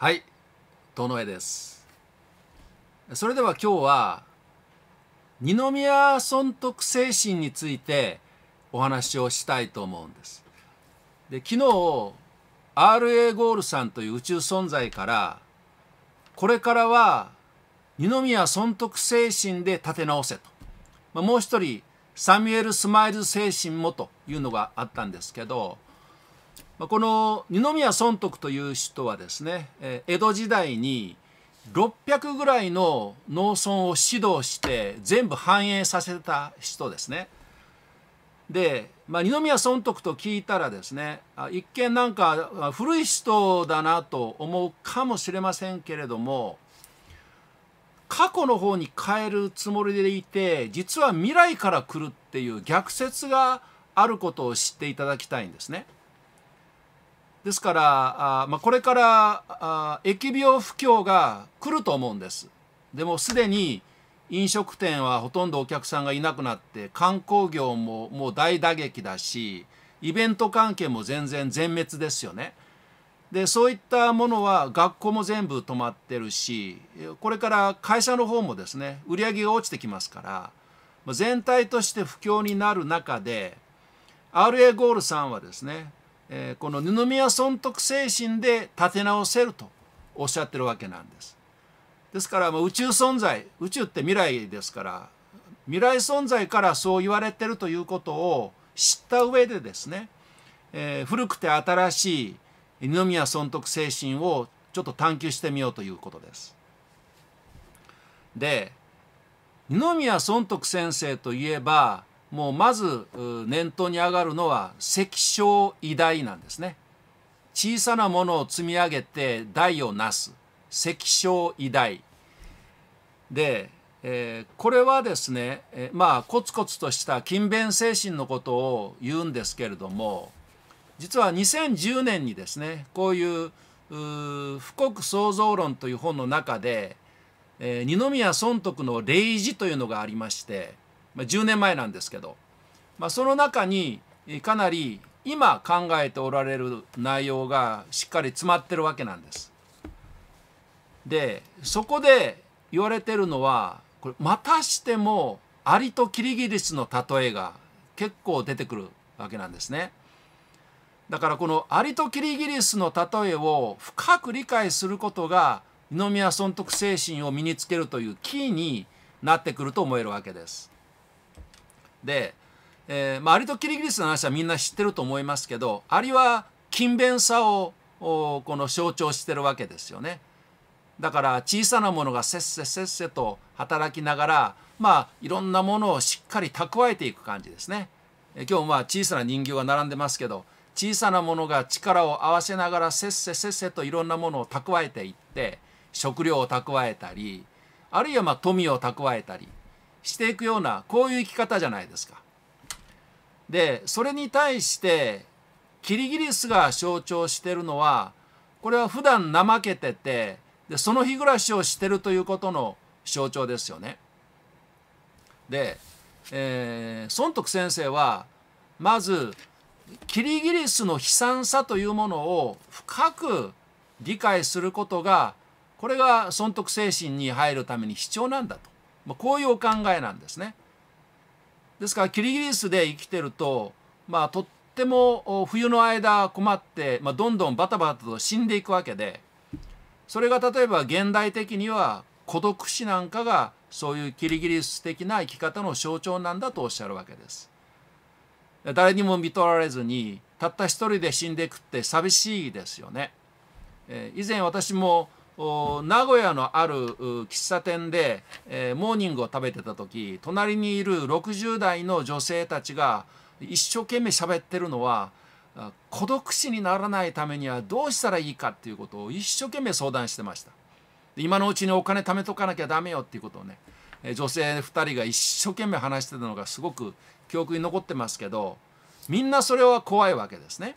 はい、遠江です。それでは今日は、二宮尊徳精神についてお話をしたいと思うんです。で昨日、RA ゴールさんという宇宙存在から、これからは二宮尊徳精神で立て直せと。まあ、もう一人、サミュエル・スマイル精神もというのがあったんですけど、この二宮尊徳という人はですね江戸時代に600ぐらいの農村を指導して全部繁栄させた人ですね。で、まあ、二宮尊徳と聞いたらですね一見なんか古い人だなと思うかもしれませんけれども過去の方に変えるつもりでいて実は未来から来るっていう逆説があることを知っていただきたいんですね。ですからあ、まあ、これからあ疫病不況が来ると思うんですでもすでに飲食店はほとんどお客さんがいなくなって観光業ももう大打撃だしイベント関係も全然全滅ですよね。でそういったものは学校も全部止まってるしこれから会社の方もですね売り上げが落ちてきますから全体として不況になる中で RA ゴールさんはですねえこの二宮尊徳精神で立て直せるとおっしゃってるわけなんです。ですからもう宇宙存在宇宙って未来ですから未来存在からそう言われてるということを知った上でですね、えー、古くて新しい二宮尊徳精神をちょっと探求してみようということです。で二宮尊徳先生といえばもうまず念頭に上がるのは積小偉大なんですね。小さなものを積み上げて大をなす積小偉大で、えー、これはですね、えー、まあコツコツとした勤勉精神のことを言うんですけれども実は2010年にですねこういう富国創造論という本の中で、えー、二宮尊徳の礼二というのがありましてまあ、10年前なんですけど、まあ、その中にかなり今考えておられる内容がしっかり詰まってるわけなんです。でそこで言われてるのはこれまたしてもアリとキリギリスの例えが結構出てくるわけなんですね。だからこのアリとキリギリスの例えを深く理解することが二宮尊徳精神を身につけるというキーになってくると思えるわけです。で、えーまあ、アリとキリギリスの話はみんな知ってると思いますけどアリは勤勉さをこの象徴してるわけですよね。だから小さなものがせっせせっせと働きながらまあいろんなものをしっかり蓄えていく感じですね。え今日まあ小さな人形が並んでますけど小さなものが力を合わせながらせっせせっせといろんなものを蓄えていって食料を蓄えたりあるいはまあ富を蓄えたりしていくようなこういう生き方じゃないですか。でそれに対してキリギリスが象徴してるのはこれは普段怠けててでその日暮らしをしてるということの象徴ですよね。で、えー、孫徳先生はまずキリギリスの悲惨さというものを深く理解することがこれが損得精神に入るために必要なんだと。まあ、こういうお考えなんですね。ですからキリギリスで生きてると、まあ、とっても冬の間困って、まあ、どんどんバタバタと死んでいくわけでそれが例えば現代的には孤独死なんかがそういうキリギリス的な生き方の象徴なんだとおっしゃるわけです。誰にも見とられずにたった一人で死んでいくって寂しいですよね。えー、以前私も名古屋のある喫茶店で、えー、モーニングを食べてた時隣にいる60代の女性たちが一生懸命喋ってるのは孤独死にならないためにはどうしたらいいかっていうことを一生懸命相談してました今のうちにお金貯めとかなきゃダメよっていうことをね女性2人が一生懸命話してたのがすごく記憶に残ってますけどみんなそれは怖いわけですね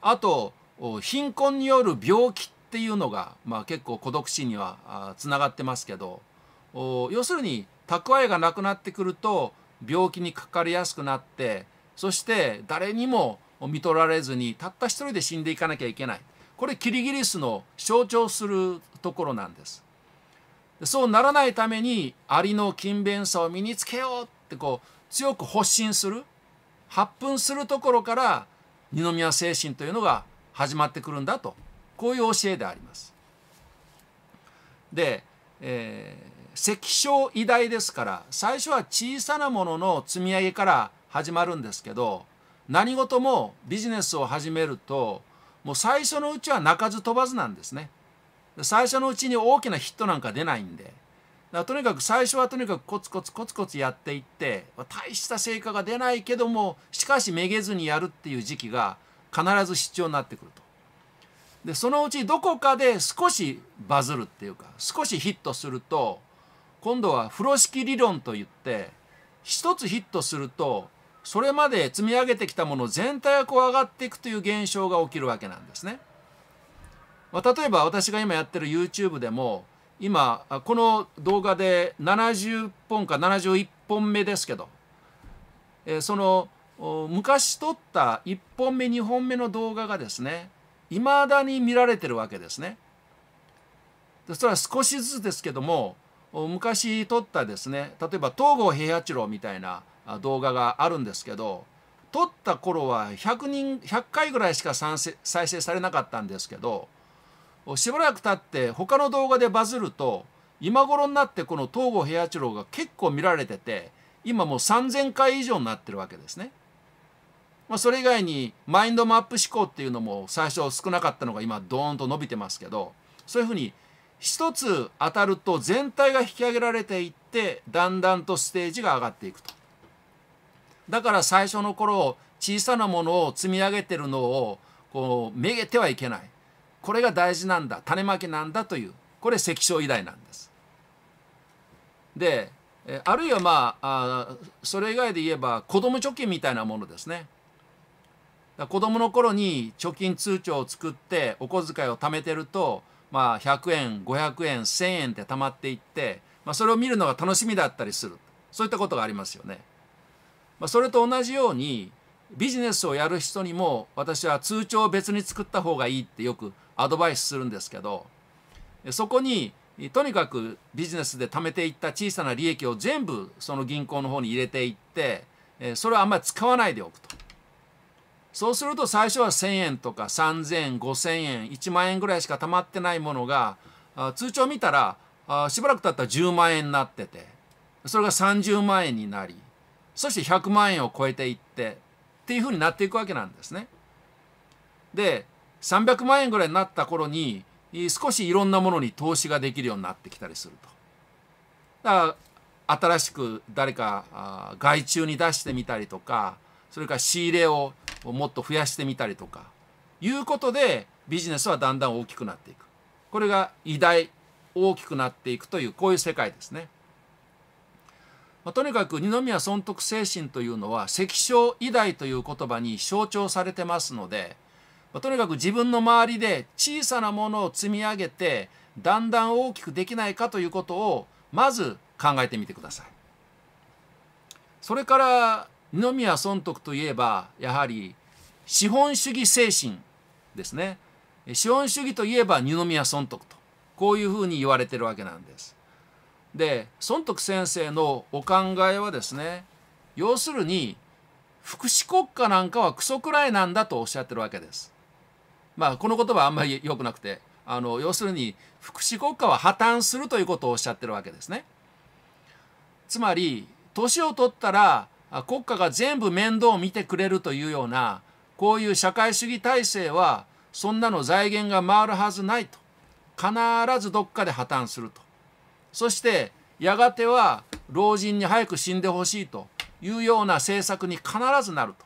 あと貧困による病気っていうのが、まあ、結構孤独死にはつながってますけど要するに蓄えがなくなってくると病気にかかりやすくなってそして誰にも見取られずにたった一人で死んでいかなきゃいけないこれキリギリスの象徴するところなんですそうならないためにアリの勤勉さを身につけようってこう強く発信する発奮するところから二宮精神というのが始まってくるんだとこういう教えであります。で、えー、石小偉大ですから最初は小さなものの積み上げから始まるんですけど何事もビジネスを始めるともう最初のうちは鳴かず飛ばずなんですね。最初のうちに大きなヒットなんか出ないんで。とにかく最初はとにかくコツコツコツコツやっていって大した成果が出ないけどもしかしめげずにやるっていう時期が必ず必要になってくるとでそのうちどこかで少しバズるっていうか少しヒットすると今度は風呂敷理論といって一つヒットするとそれまで積み上げてきたもの全体がこう上がっていくという現象が起きるわけなんですね。まあ、例えば私が今やってる YouTube でも今この動画で70本か71本目ですけど、えー、その昔撮った1本目2本目の動画がですねいまだに見られてるわけですね。それは少しずつですけども昔撮ったですね例えば東郷平八郎みたいな動画があるんですけど撮った頃は100人100回ぐらいしか再生されなかったんですけどしばらく経って他の動画でバズると今頃になってこの東郷平八郎が結構見られてて今もう3,000回以上になってるわけですね。まあ、それ以外にマインドマップ思考っていうのも最初少なかったのが今ドーンと伸びてますけどそういうふうに一つ当たると全体が引き上げられていってだんだんとステージが上がっていくと。だから最初の頃小さなものを積み上げてるのをこうめげてはいけないこれが大事なんだ種まきなんだというこれ関所依頼なんです。であるいはまあそれ以外で言えば子ども貯金みたいなものですね。だ子供の頃に貯金通帳を作ってお小遣いを貯めてると、まあ、100円500円1,000円って貯まっていって、まあ、それを見るのが楽しみだったりするそういったことがありますよね。まあ、それと同じようにビジネスをやる人にも私は通帳を別に作った方がいいってよくアドバイスするんですけどそこにとにかくビジネスで貯めていった小さな利益を全部その銀行の方に入れていってそれはあんまり使わないでおくと。そうすると最初は1,000円とか3,000円5,000円1万円ぐらいしか貯まってないものが通帳見たらしばらく経ったら10万円になっててそれが30万円になりそして100万円を超えていってっていうふうになっていくわけなんですね。で300万円ぐらいになった頃に少しいろんなものに投資ができるようになってきたりすると。だから新しく誰か外注に出してみたりとかそれから仕入れををもっと増やしてみたりとかいうことでビジネスはだんだん大きくなっていくこれが偉大大きくなっていくというこういう世界ですね。まあ、とにかく二宮尊徳精神というのは石昇偉大という言葉に象徴されてますので、まあ、とにかく自分の周りで小さなものを積み上げてだんだん大きくできないかということをまず考えてみてください。それから二宮尊徳といえばやはり資本主義精神ですね資本主義といえば二宮尊徳とこういうふうに言われてるわけなんです。で尊徳先生のお考えはですね要するに福祉国家なんかはクソくらいなんだとおっしゃってるわけです。まあこの言葉あんまり 良くなくてあの要するに福祉国家は破綻するということをおっしゃってるわけですね。つまり年を取ったら国家が全部面倒を見てくれるというようなこういう社会主義体制はそんなの財源が回るはずないと必ずどっかで破綻するとそしてやがては老人に早く死んでほしいというような政策に必ずなると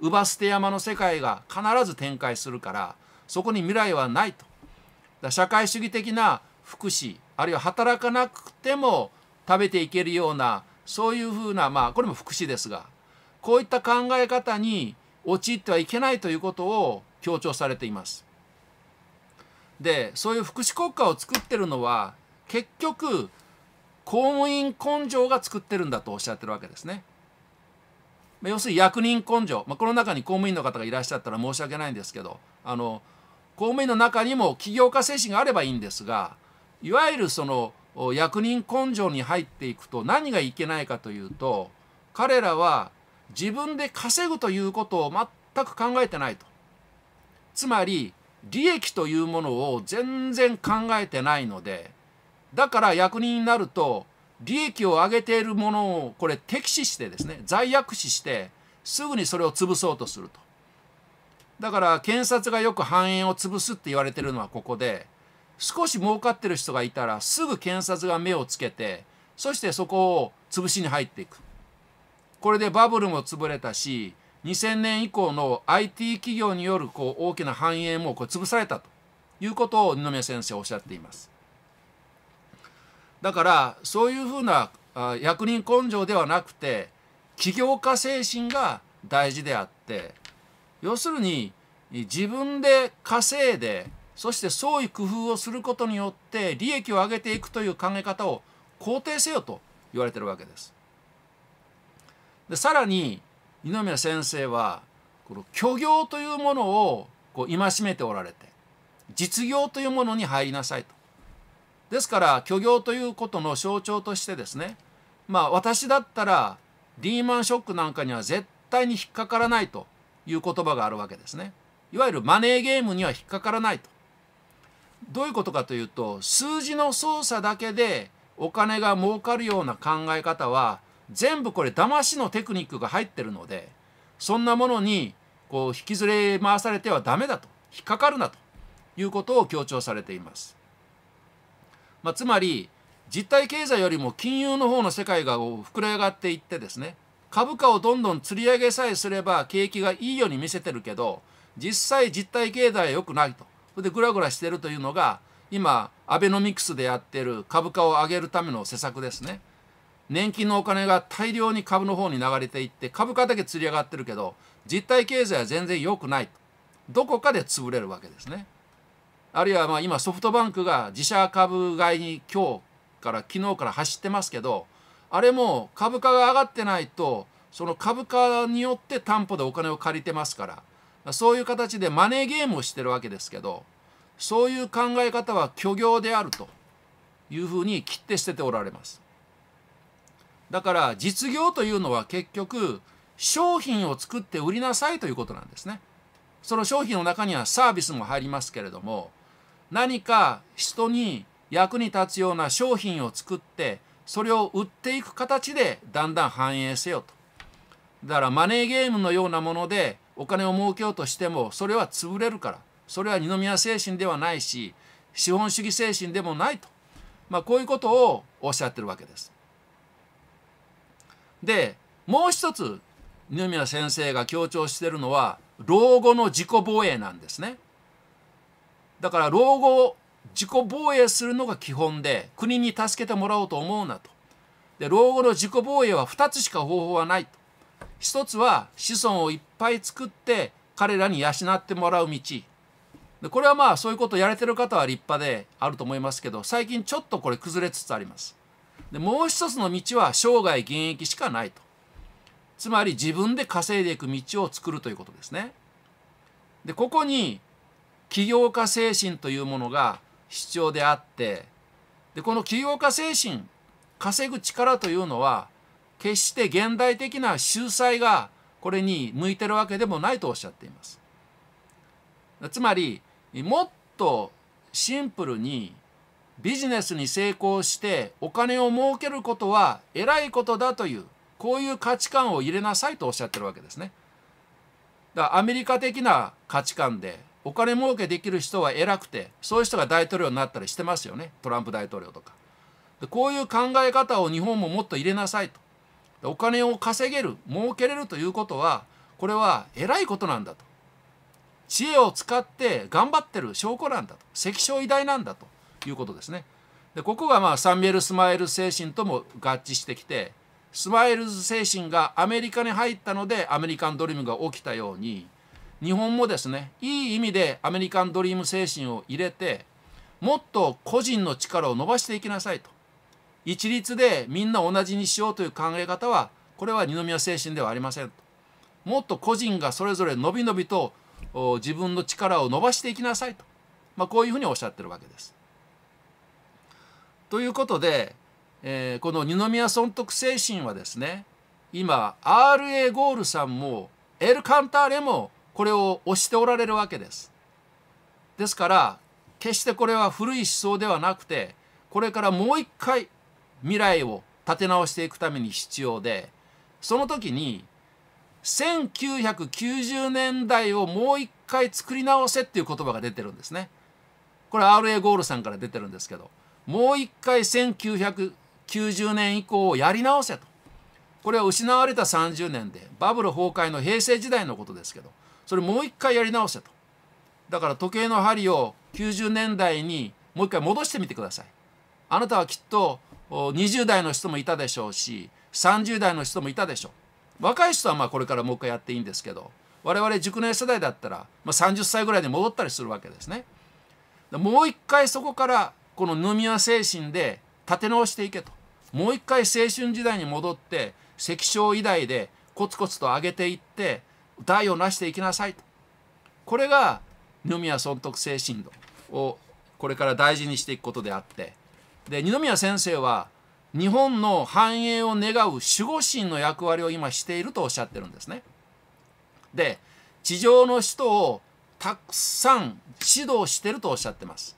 乳母捨て山の世界が必ず展開するからそこに未来はないとだ社会主義的な福祉あるいは働かなくても食べていけるようなそういうふうなまあこれも福祉ですがこういった考え方に陥ってはいけないということを強調されています。でそういう福祉国家を作ってるのは結局公務員根性が作ってるんだとおっしゃってるわけですね。要するに役人根性、まあ、この中に公務員の方がいらっしゃったら申し訳ないんですけどあの公務員の中にも起業家精神があればいいんですがいわゆるその役人根性に入っていくと何がいけないかというと彼らは自分で稼ぐということを全く考えてないと。つまり利益というものを全然考えてないのでだから役人になると利益を上げているものをこれ敵視してですね罪悪視してすぐにそれを潰そうとするとだから検察がよく繁栄を潰すって言われてるのはここで少し儲かってる人がいたらすぐ検察が目をつけてそしてそこを潰しに入っていくこれでバブルも潰れたし2000年以降の IT 企業によるこう大きな繁栄もこう潰されたということを二宮先生おっしゃっていますだからそういうふうな役人根性ではなくて起業家精神が大事であって要するに自分で稼いでそして創意工夫をすることによって利益を上げていくという考え方を肯定せよと言われてるわけです。でさらに二宮先生はこの虚業というものをこう戒めておられて実業というものに入りなさいと。ですから虚業ということの象徴としてですねまあ私だったらリーマンショックなんかには絶対に引っかからないという言葉があるわけですね。いわゆるマネーゲームには引っかからないと。どういうことかというと数字の操作だけでお金が儲かるような考え方は全部これ騙しのテクニックが入ってるのでそんなものにこう引きずれ回されてはダメだと引っかかるなということを強調されています。まあ、つまり実体経済よりも金融の方の世界が膨れ上がっていってですね株価をどんどん釣り上げさえすれば景気がいいように見せてるけど実際実体経済は良くないとでグラグラしてるというのが今アベノミクスでやってる株価を上げるための施策ですね年金のお金が大量に株の方に流れていって株価だけつり上がってるけど実体経済は全然良くないどこかで潰れるわけですねあるいはまあ今ソフトバンクが自社株買いに今日から昨日から走ってますけどあれも株価が上がってないとその株価によって担保でお金を借りてますからそういう形でマネーゲームをしてるわけですけどそういう考え方は虚業であるというふうに切って捨てておられます。だから実業というのは結局商品を作って売りなさいということなんですね。その商品の中にはサービスも入りますけれども何か人に役に立つような商品を作ってそれを売っていく形でだんだん反映せよと。だからマネーゲームのようなものでお金を儲けようとしてもそれは潰れるからそれは二宮精神ではないし資本主義精神でもないと、まあ、こういうことをおっしゃってるわけです。でもう一つ二宮先生が強調してるのは老後の自己防衛なんですね。だから老後を自己防衛するのが基本で国に助けてもらおうと思うなと。で老後の自己防衛は2つしか方法はないと。一つは子孫をいっぱい作って彼らに養ってもらう道でこれはまあそういうことをやれてる方は立派であると思いますけど最近ちょっとこれ崩れつつありますでもう一つの道は生涯現役しかないとつまり自分で稼いでいく道を作るということですねでここに起業家精神というものが必要であってでこの起業家精神稼ぐ力というのは決して現代的な秀才がこれに向いてるわけでもないとおっしゃっていますつまりもっとシンプルにビジネスに成功してお金を儲けることは偉いことだというこういう価値観を入れなさいとおっしゃってるわけですねだからアメリカ的な価値観でお金儲けできる人は偉くてそういう人が大統領になったりしてますよねトランプ大統領とかでこういう考え方を日本ももっと入れなさいとお金を稼げる儲けれるということはこれは偉いことなんだと知恵を使って頑張ってる証拠なんだと関所偉大なんだということですねでここがまあサミエル・スマイル精神とも合致してきてスマイルズ精神がアメリカに入ったのでアメリカンドリームが起きたように日本もですねいい意味でアメリカンドリーム精神を入れてもっと個人の力を伸ばしていきなさいと一律でみんな同じにしようという考え方はこれは二宮精神ではありませんもっと個人がそれぞれ伸び伸びと自分の力を伸ばしていきなさいと、まあ、こういうふうにおっしゃってるわけです。ということで、えー、この二宮尊徳精神はですね今 RA ゴールさんもエル・カンターレもこれを推しておられるわけです。ですから決してこれは古い思想ではなくてこれからもう一回未来を立て直していくために必要でその時に1990年代をもう一回作り直せっていう言葉が出てるんですね。これ RA ゴールさんから出てるんですけどもう一回1990年以降をやり直せとこれは失われた30年でバブル崩壊の平成時代のことですけどそれもう一回やり直せとだから時計の針を90年代にもう一回戻してみてくださいあなたはきっと20代の人もいたでしょうし30代の人もいたでしょう若い人はまあこれからもう一回やっていいんですけど我々熟年世代だったら、まあ、30歳ぐらいに戻ったりするわけですね。もう一回そこからこの飲み屋精神で立て直していけともう一回青春時代に戻って石小医大でコツコツと上げていって代を成していきなさいとこれが二宮尊徳精神をこれから大事にしていくことであってで二宮先生は日本の繁栄を願う守護神の役割を今しているとおっしゃってるんですね。で地上の人をたくさん指導してるとおっしゃってます。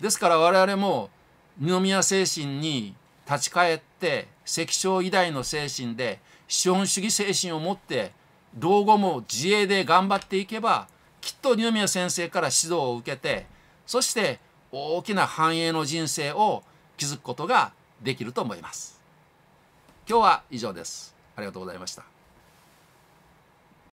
ですから我々も二宮精神に立ち返って石所医大の精神で資本主義精神を持って老後も自衛で頑張っていけばきっと二宮先生から指導を受けてそして大きな繁栄の人生を築くことができると思います。今日は以上です。ありがとうございました。